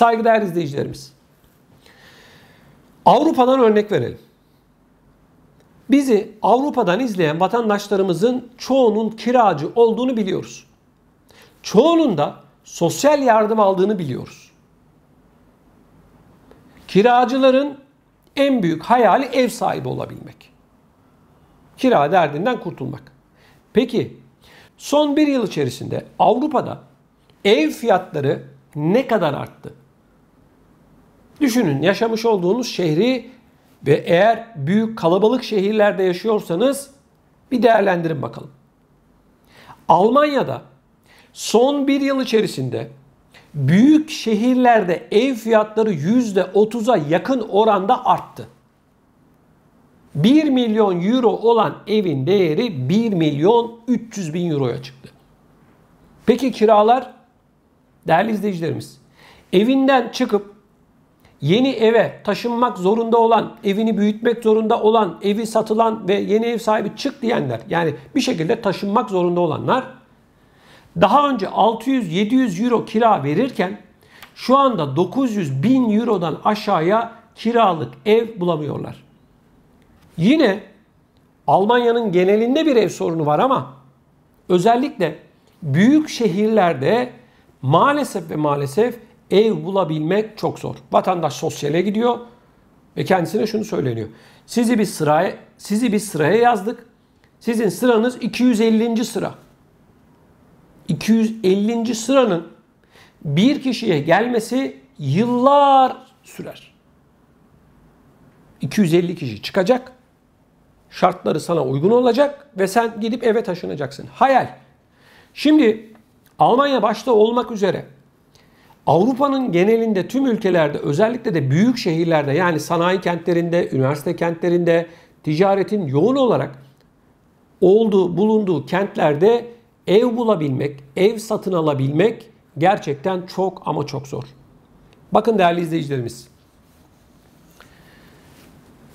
Saygıdeğer izleyicilerimiz. Avrupa'dan örnek verelim. Bizi Avrupa'dan izleyen vatandaşlarımızın çoğunun kiracı olduğunu biliyoruz. Çoğunun da sosyal yardım aldığını biliyoruz. Kiracıların en büyük hayali ev sahibi olabilmek. Kira derdinden kurtulmak. Peki son bir yıl içerisinde Avrupa'da ev fiyatları ne kadar arttı? Düşünün yaşamış olduğunuz şehri ve eğer büyük kalabalık şehirlerde yaşıyorsanız bir değerlendirin bakalım. Almanya'da son bir yıl içerisinde büyük şehirlerde ev fiyatları %30'a yakın oranda arttı. 1 milyon euro olan evin değeri 1 milyon 300 bin euroya çıktı. Peki kiralar? Değerli izleyicilerimiz, evinden çıkıp yeni eve taşınmak zorunda olan, evini büyütmek zorunda olan, evi satılan ve yeni ev sahibi çık diyenler yani bir şekilde taşınmak zorunda olanlar daha önce 600-700 euro kira verirken şu anda 900-1000 eurodan aşağıya kiralık ev bulamıyorlar. Yine Almanya'nın genelinde bir ev sorunu var ama özellikle büyük şehirlerde maalesef ve maalesef ev bulabilmek çok zor. Vatandaş sosyale gidiyor ve kendisine şunu söyleniyor. Sizi bir sıraya sizi bir sıraya yazdık. Sizin sıranız 250. sıra. 250. sıranın bir kişiye gelmesi yıllar sürer. 250 kişi çıkacak. Şartları sana uygun olacak ve sen gidip eve taşınacaksın. Hayal. Şimdi Almanya başta olmak üzere Avrupa'nın genelinde tüm ülkelerde özellikle de büyük şehirlerde yani sanayi kentlerinde, üniversite kentlerinde ticaretin yoğun olarak olduğu, bulunduğu kentlerde ev bulabilmek, ev satın alabilmek gerçekten çok ama çok zor. Bakın değerli izleyicilerimiz.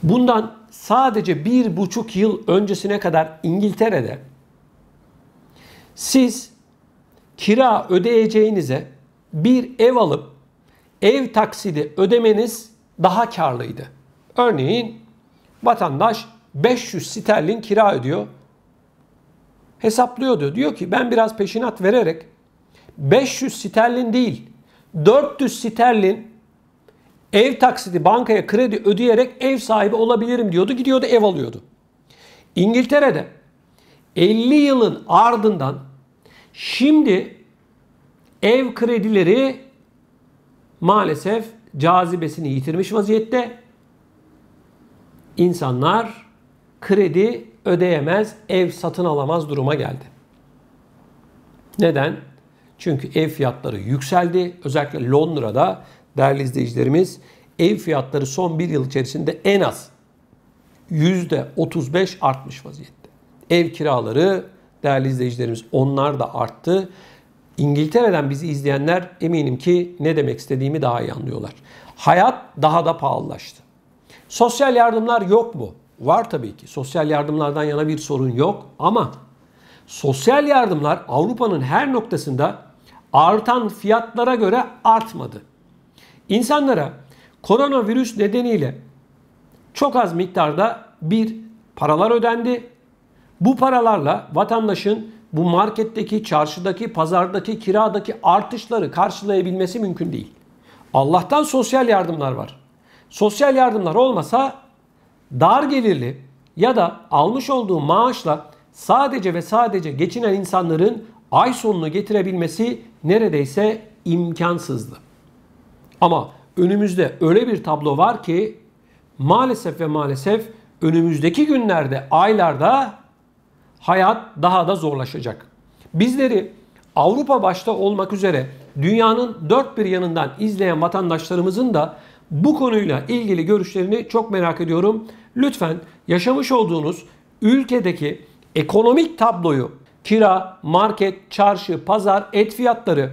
Bundan sadece bir buçuk yıl öncesine kadar İngiltere'de siz kira ödeyeceğinize bir ev alıp ev taksidi ödemeniz daha karlıydı. Örneğin vatandaş 500 sterlin kira ödüyor. Hesaplıyordu. Diyor ki ben biraz peşinat vererek 500 sterlin değil 400 sterlin ev taksidi bankaya kredi ödeyerek ev sahibi olabilirim diyordu. Gidiyordu ev alıyordu. İngiltere'de 50 yılın ardından şimdi Ev kredileri maalesef cazibesini yitirmiş vaziyette. İnsanlar kredi ödeyemez, ev satın alamaz duruma geldi. Neden? Çünkü ev fiyatları yükseldi. Özellikle Londra'da değerli izleyicilerimiz ev fiyatları son bir yıl içerisinde en az %35 artmış vaziyette. Ev kiraları değerli izleyicilerimiz onlar da arttı. İngiltere'den bizi izleyenler eminim ki ne demek istediğimi daha iyi anlıyorlar. Hayat daha da pahalılaştı. Sosyal yardımlar yok mu? Var tabii ki. Sosyal yardımlardan yana bir sorun yok ama sosyal yardımlar Avrupa'nın her noktasında artan fiyatlara göre artmadı. İnsanlara koronavirüs nedeniyle çok az miktarda bir paralar ödendi. Bu paralarla vatandaşın bu marketteki, çarşıdaki, pazardaki, kiradaki artışları karşılayabilmesi mümkün değil. Allah'tan sosyal yardımlar var. Sosyal yardımlar olmasa dar gelirli ya da almış olduğu maaşla sadece ve sadece geçinen insanların ay sonunu getirebilmesi neredeyse imkansızdı. Ama önümüzde öyle bir tablo var ki maalesef ve maalesef önümüzdeki günlerde, aylarda hayat daha da zorlaşacak. Bizleri Avrupa başta olmak üzere dünyanın dört bir yanından izleyen vatandaşlarımızın da bu konuyla ilgili görüşlerini çok merak ediyorum. Lütfen yaşamış olduğunuz ülkedeki ekonomik tabloyu kira, market, çarşı, pazar, et fiyatları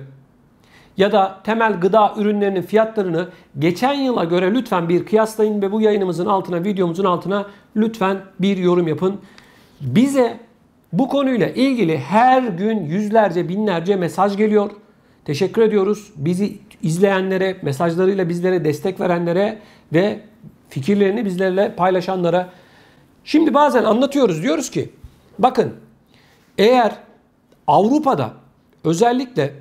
ya da temel gıda ürünlerinin fiyatlarını geçen yıla göre lütfen bir kıyaslayın ve bu yayınımızın altına, videomuzun altına lütfen bir yorum yapın. Bize bu konuyla ilgili her gün yüzlerce binlerce mesaj geliyor. Teşekkür ediyoruz. Bizi izleyenlere, mesajlarıyla bizlere destek verenlere ve fikirlerini bizlerle paylaşanlara. Şimdi bazen anlatıyoruz diyoruz ki bakın eğer Avrupa'da özellikle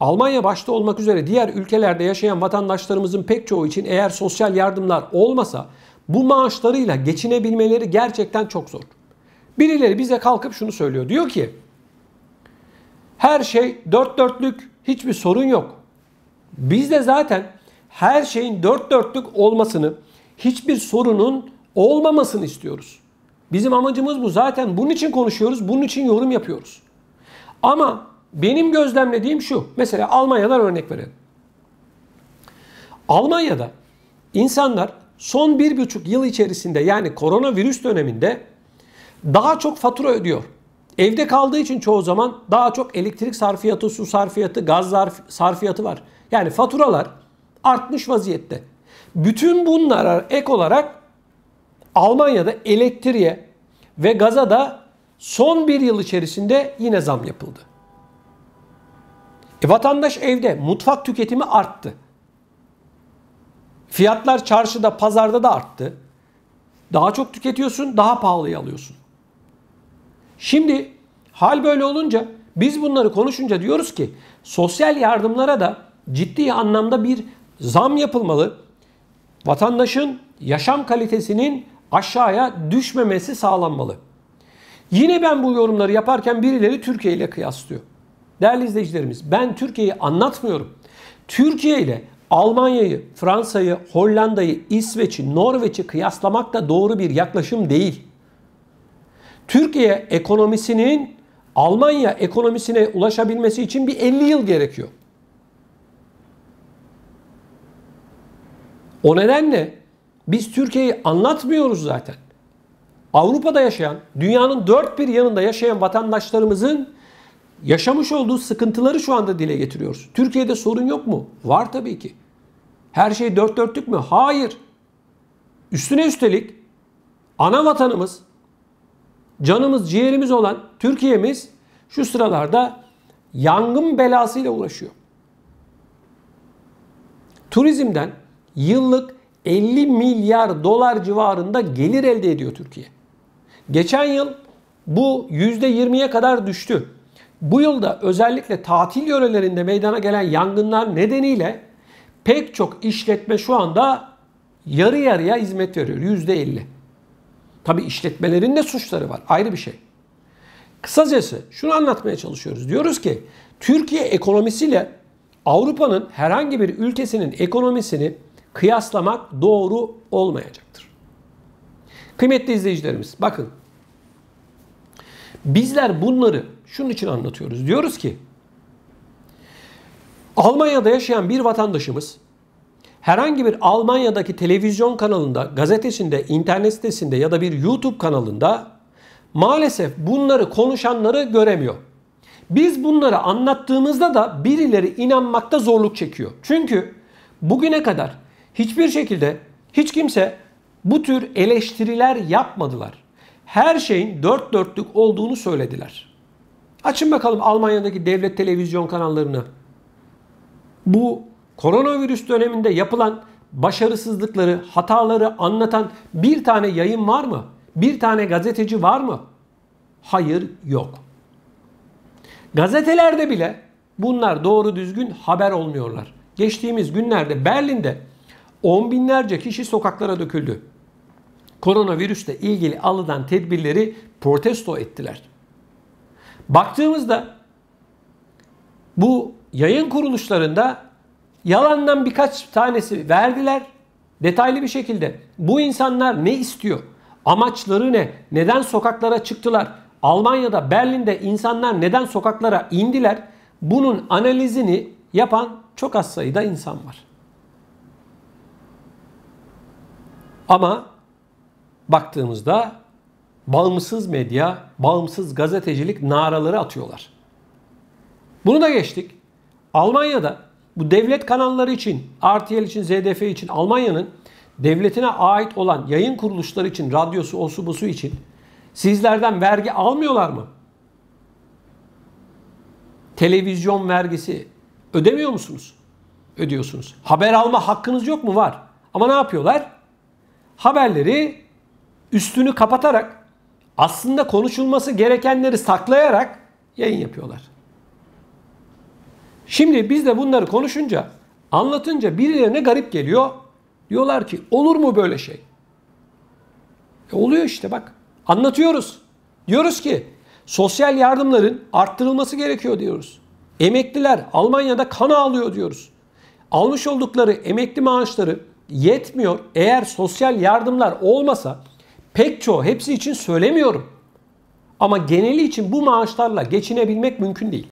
Almanya başta olmak üzere diğer ülkelerde yaşayan vatandaşlarımızın pek çoğu için eğer sosyal yardımlar olmasa bu maaşlarıyla geçinebilmeleri gerçekten çok zor. Birileri bize kalkıp şunu söylüyor. Diyor ki her şey dört dörtlük hiçbir sorun yok. Biz de zaten her şeyin dört dörtlük olmasını, hiçbir sorunun olmamasını istiyoruz. Bizim amacımız bu. Zaten bunun için konuşuyoruz, bunun için yorum yapıyoruz. Ama benim gözlemlediğim şu. Mesela Almanya'dan örnek verelim. Almanya'da insanlar son bir buçuk yıl içerisinde yani koronavirüs döneminde daha çok fatura ödüyor. Evde kaldığı için çoğu zaman daha çok elektrik sarfiyatı, su sarfiyatı, gaz sarfiyatı var. Yani faturalar artmış vaziyette. Bütün bunlara ek olarak Almanya'da elektriğe ve gaza da son bir yıl içerisinde yine zam yapıldı. E, vatandaş evde, mutfak tüketimi arttı. Fiyatlar çarşıda, pazarda da arttı. Daha çok tüketiyorsun, daha pahalıya alıyorsun. Şimdi hal böyle olunca biz bunları konuşunca diyoruz ki sosyal yardımlara da ciddi anlamda bir zam yapılmalı. Vatandaşın yaşam kalitesinin aşağıya düşmemesi sağlanmalı. Yine ben bu yorumları yaparken birileri Türkiye ile kıyaslıyor. Değerli izleyicilerimiz ben Türkiye'yi anlatmıyorum. Türkiye ile Almanya'yı, Fransa'yı, Hollanda'yı, İsveç'i, Norveç'i kıyaslamak da doğru bir yaklaşım değil. Türkiye ekonomisinin Almanya ekonomisine ulaşabilmesi için bir 50 yıl gerekiyor. O nedenle biz Türkiye'yi anlatmıyoruz zaten. Avrupa'da yaşayan, dünyanın dört bir yanında yaşayan vatandaşlarımızın yaşamış olduğu sıkıntıları şu anda dile getiriyoruz. Türkiye'de sorun yok mu? Var tabii ki. Her şey dört dörtlük mü? Hayır. Üstüne üstelik ana vatanımız canımız ciğerimiz olan Türkiye'miz şu sıralarda yangın belasıyla uğraşıyor. Turizmden yıllık 50 milyar dolar civarında gelir elde ediyor Türkiye. Geçen yıl bu %20'ye kadar düştü. Bu yılda özellikle tatil yörelerinde meydana gelen yangınlar nedeniyle pek çok işletme şu anda yarı yarıya hizmet veriyor. %50. Tabi işletmelerin de suçları var. Ayrı bir şey. Kısacası şunu anlatmaya çalışıyoruz. Diyoruz ki Türkiye ekonomisiyle Avrupa'nın herhangi bir ülkesinin ekonomisini kıyaslamak doğru olmayacaktır. Kıymetli izleyicilerimiz bakın. Bizler bunları şunun için anlatıyoruz. Diyoruz ki Almanya'da yaşayan bir vatandaşımız herhangi bir Almanya'daki televizyon kanalında, gazetesinde, internet sitesinde ya da bir YouTube kanalında maalesef bunları konuşanları göremiyor. Biz bunları anlattığımızda da birileri inanmakta zorluk çekiyor. Çünkü bugüne kadar hiçbir şekilde hiç kimse bu tür eleştiriler yapmadılar. Her şeyin dört dörtlük olduğunu söylediler. Açın bakalım Almanya'daki devlet televizyon kanallarını. Bu koronavirüs döneminde yapılan başarısızlıkları, hataları anlatan bir tane yayın var mı? Bir tane gazeteci var mı? Hayır, yok. Gazetelerde bile bunlar doğru düzgün haber olmuyorlar. Geçtiğimiz günlerde Berlin'de on binlerce kişi sokaklara döküldü. Koronavirüsle ilgili alınan tedbirleri protesto ettiler. Baktığımızda bu yayın kuruluşlarında Yalandan birkaç tanesi verdiler detaylı bir şekilde. Bu insanlar ne istiyor? Amaçları ne? Neden sokaklara çıktılar? Almanya'da, Berlin'de insanlar neden sokaklara indiler? Bunun analizini yapan çok az sayıda insan var. Ama baktığımızda bağımsız medya, bağımsız gazetecilik naraları atıyorlar. Bunu da geçtik. Almanya'da bu devlet kanalları için, RTL için, ZDF için, Almanya'nın devletine ait olan yayın kuruluşları için, radyosu, osu, busu için sizlerden vergi almıyorlar mı? Televizyon vergisi ödemiyor musunuz? Ödüyorsunuz. Haber alma hakkınız yok mu? Var. Ama ne yapıyorlar? Haberleri üstünü kapatarak aslında konuşulması gerekenleri saklayarak yayın yapıyorlar. Şimdi biz de bunları konuşunca, anlatınca birilerine garip geliyor. Diyorlar ki olur mu böyle şey? E oluyor işte bak. Anlatıyoruz. Diyoruz ki sosyal yardımların arttırılması gerekiyor diyoruz. Emekliler Almanya'da kan ağlıyor diyoruz. Almış oldukları emekli maaşları yetmiyor. Eğer sosyal yardımlar olmasa pek çoğu hepsi için söylemiyorum. Ama geneli için bu maaşlarla geçinebilmek mümkün değil.